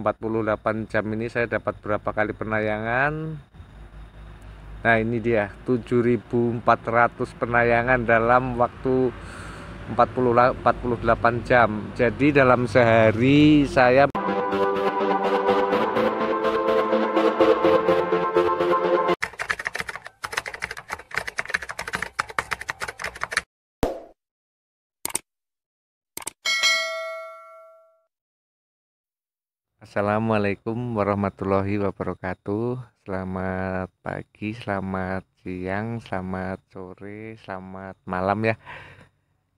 48 jam ini saya dapat berapa kali penayangan nah ini dia 7400 penayangan dalam waktu 40, 48 jam jadi dalam sehari saya Assalamualaikum warahmatullahi wabarakatuh. Selamat pagi, selamat siang, selamat sore, selamat malam ya.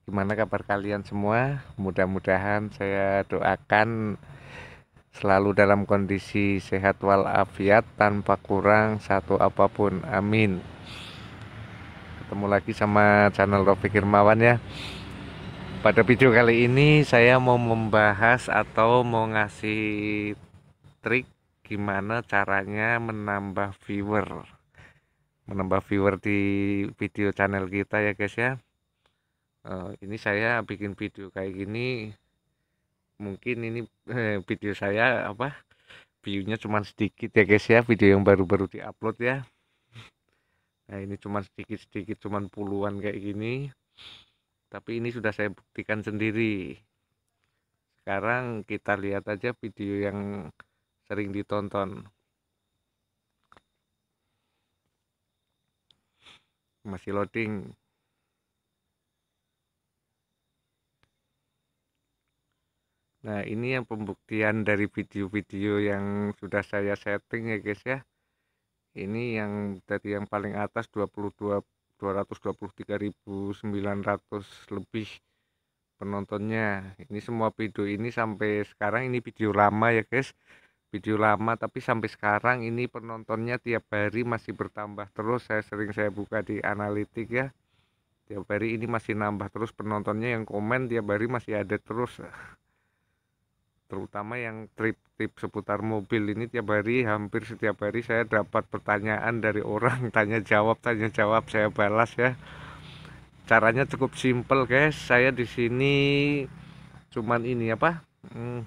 Gimana kabar kalian semua? Mudah-mudahan saya doakan selalu dalam kondisi sehat walafiat tanpa kurang satu apapun. Amin. Ketemu lagi sama channel Rofi Irmawan ya. Pada video kali ini saya mau membahas atau mau ngasih trik gimana caranya menambah viewer. Menambah viewer di video channel kita ya guys ya. Eh, ini saya bikin video kayak gini mungkin ini eh, video saya apa viewnya cuma sedikit ya guys ya video yang baru-baru di upload ya nah ini cuma sedikit-sedikit cuma puluhan kayak gini tapi ini sudah saya buktikan sendiri sekarang kita lihat aja video yang sering ditonton masih loading nah ini yang pembuktian dari video-video yang sudah saya setting ya guys ya ini yang dari yang paling atas 22 223.900 lebih penontonnya ini semua video ini sampai sekarang ini video lama ya guys video lama tapi sampai sekarang ini penontonnya tiap hari masih bertambah terus saya sering saya buka di analitik ya tiap hari ini masih nambah terus penontonnya yang komen tiap hari masih ada terus terutama yang trip-trip seputar mobil ini tiap hari hampir setiap hari saya dapat pertanyaan dari orang tanya jawab tanya jawab saya balas ya caranya cukup simple guys saya di sini cuman ini apa hmm,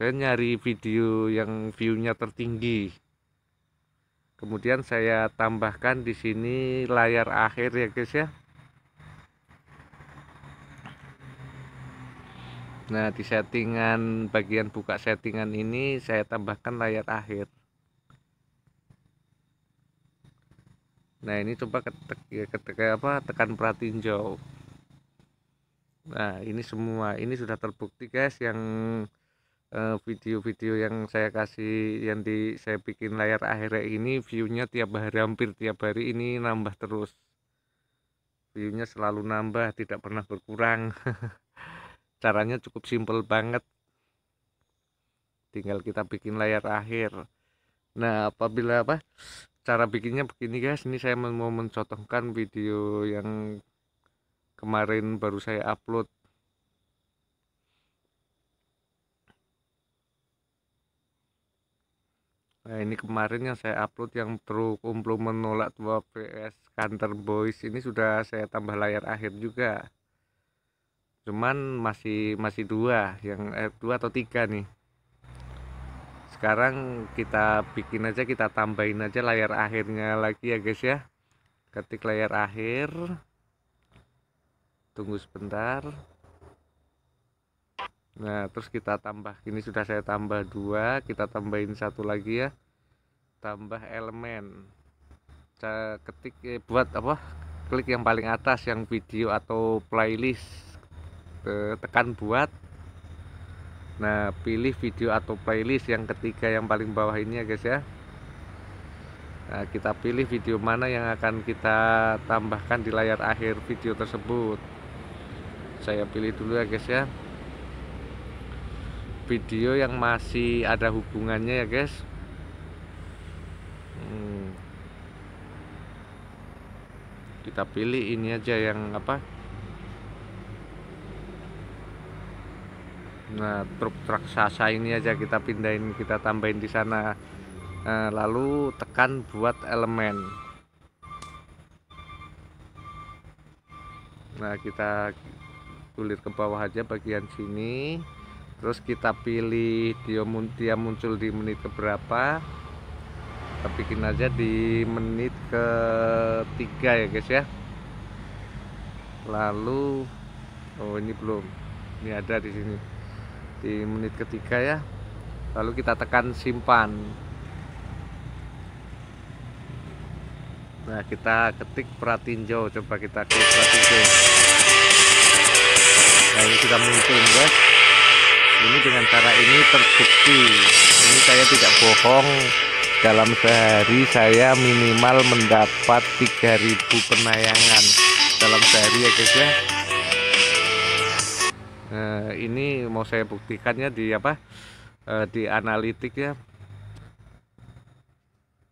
saya nyari video yang viewnya tertinggi kemudian saya tambahkan di sini layar akhir ya guys ya Nah, di settingan bagian buka settingan ini saya tambahkan layar akhir. Nah, ini coba ketek ya ketek apa? tekan pratinjau. Nah, ini semua ini sudah terbukti guys yang eh, video-video yang saya kasih yang di saya bikin layar akhirnya ini viewnya tiap hari hampir tiap hari ini nambah terus viewnya selalu nambah tidak pernah berkurang caranya cukup simple banget tinggal kita bikin layar akhir nah apabila apa cara bikinnya begini guys ini saya mau mencontohkan video yang kemarin baru saya upload Nah ini kemarin yang saya upload yang truk umplu menolak 2 PS Counter Boys ini sudah saya tambah layar akhir juga cuman masih masih dua yang eh, dua atau tiga nih sekarang kita bikin aja kita tambahin aja layar akhirnya lagi ya guys ya ketik layar akhir tunggu sebentar nah terus kita tambah ini sudah saya tambah dua kita tambahin satu lagi ya tambah elemen saya ketik eh, buat apa klik yang paling atas yang video atau playlist tekan buat nah pilih video atau playlist yang ketiga yang paling bawah ini ya guys ya nah, kita pilih video mana yang akan kita tambahkan di layar akhir video tersebut saya pilih dulu ya guys ya video yang masih ada hubungannya ya guys hmm. kita pilih ini aja yang apa nah truk truk sasa ini aja kita pindahin kita tambahin di sana nah, lalu tekan buat elemen nah kita gulir ke bawah aja bagian sini terus kita pilih dia, dia muncul di menit keberapa kita bikin aja di menit ketiga ya guys ya lalu oh ini belum ini ada di sini di menit ketiga ya lalu kita tekan simpan nah kita ketik pratinjo coba kita klik pratinjau nah, ini kita muncul guys ya. ini dengan cara ini terbukti ini saya tidak bohong dalam sehari saya minimal mendapat 3000 penayangan dalam sehari ya guys ya eh, ini mau saya buktikannya di apa eh, di analitik ya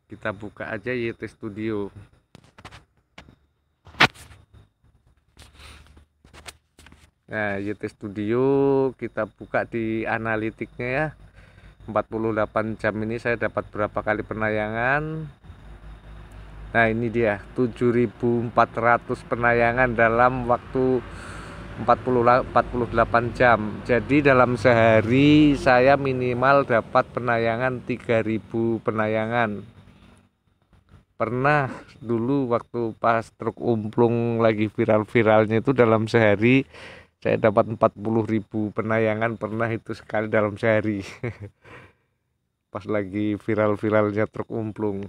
kita buka aja YT Studio nah YT Studio kita buka di analitiknya ya 48 jam ini saya dapat berapa kali penayangan Nah ini dia 7400 penayangan dalam waktu 40, 48 jam jadi dalam sehari saya minimal dapat penayangan 3000 penayangan pernah dulu waktu pas truk umplung lagi viral-viralnya itu dalam sehari saya dapat 40.000 penayangan pernah itu sekali dalam sehari pas lagi viral-viralnya truk umplung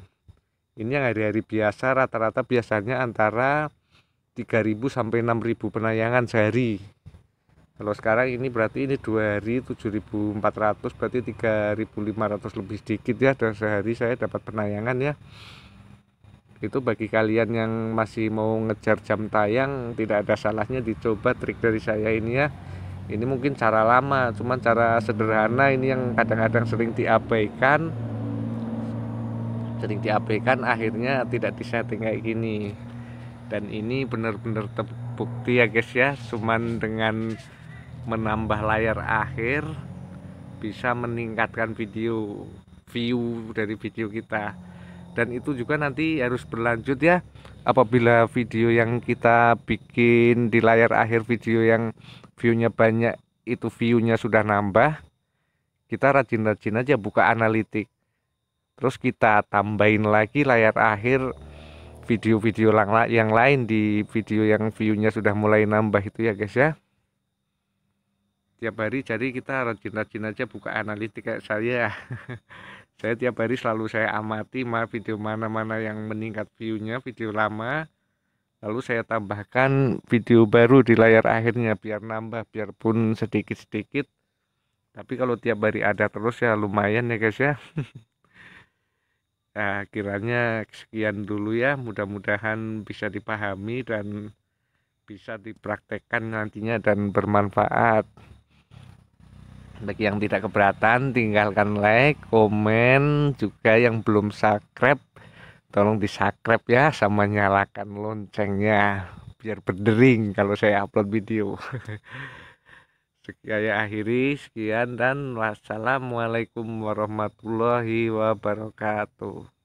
ini yang hari-hari biasa rata-rata biasanya antara 3.000 sampai 6.000 penayangan sehari kalau sekarang ini berarti ini dua hari 7.400 berarti 3.500 lebih sedikit ya dan sehari saya dapat penayangan ya itu bagi kalian yang masih mau ngejar jam tayang tidak ada salahnya dicoba trik dari saya ini ya ini mungkin cara lama cuman cara sederhana ini yang kadang-kadang sering diabaikan sering diabaikan akhirnya tidak disetting kayak gini dan ini benar-benar terbukti ya guys ya cuman dengan menambah layar akhir bisa meningkatkan video view dari video kita dan itu juga nanti harus berlanjut ya apabila video yang kita bikin di layar akhir video yang viewnya banyak itu viewnya sudah nambah kita rajin-rajin aja buka analitik terus kita tambahin lagi layar akhir video-video yang lain di video yang viewnya sudah mulai nambah itu ya guys ya tiap hari jadi kita rajin-rajin aja buka analitik kayak saya saya tiap hari selalu saya amati ma video mana-mana yang meningkat viewnya video lama lalu saya tambahkan video baru di layar akhirnya biar nambah biarpun sedikit-sedikit tapi kalau tiap hari ada terus ya lumayan ya guys ya Nah, kiranya sekian dulu ya. Mudah-mudahan bisa dipahami dan bisa dipraktekkan nantinya dan bermanfaat. Bagi yang tidak keberatan, tinggalkan like, komen, juga yang belum subscribe, tolong di subscribe ya, sama nyalakan loncengnya biar berdering kalau saya upload video. saya akhiri sekian dan wassalamualaikum warahmatullahi wabarakatuh